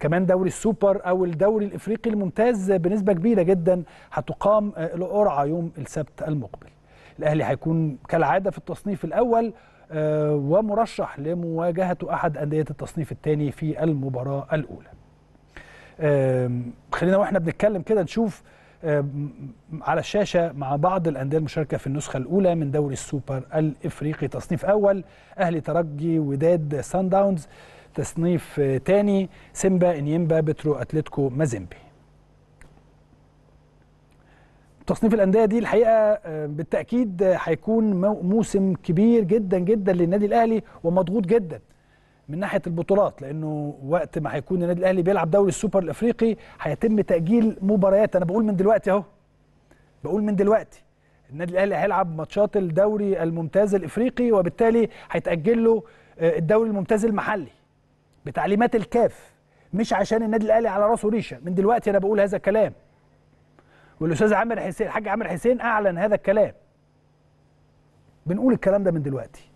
كمان دوري السوبر او الدوري الافريقي الممتاز بنسبه كبيره جدا هتقام أه، القرعه يوم السبت المقبل الاهلي هيكون كالعاده في التصنيف الاول أه، ومرشح لمواجهه احد انديه التصنيف الثاني في المباراه الاولى خلينا واحنا بنتكلم كده نشوف على الشاشة مع بعض الأندية المشاركة في النسخة الأولى من دوري السوبر الإفريقي تصنيف أول أهلي ترجي وداد سان داونز تصنيف تاني سيمبا انيمبا بترو اتلتيكو مازيمبي تصنيف الانديه دي الحقيقه آه، بالتاكيد هيكون موسم كبير جدا جدا للنادي الاهلي ومضغوط جدا من ناحيه البطولات لانه وقت ما هيكون النادي الاهلي بيلعب دوري السوبر الافريقي هيتم تاجيل مباريات انا بقول من دلوقتي اهو بقول من دلوقتي النادي الاهلي هيلعب ماتشات الدوري الممتاز الافريقي وبالتالي هيتاجل له آه، الدوري الممتاز المحلي بتعليمات الكاف مش عشان النادي الاهلي على راسه ريشه من دلوقتي انا بقول هذا الكلام والاستاذ عامر حسين الحاج عامر حسين اعلن هذا الكلام بنقول الكلام ده من دلوقتي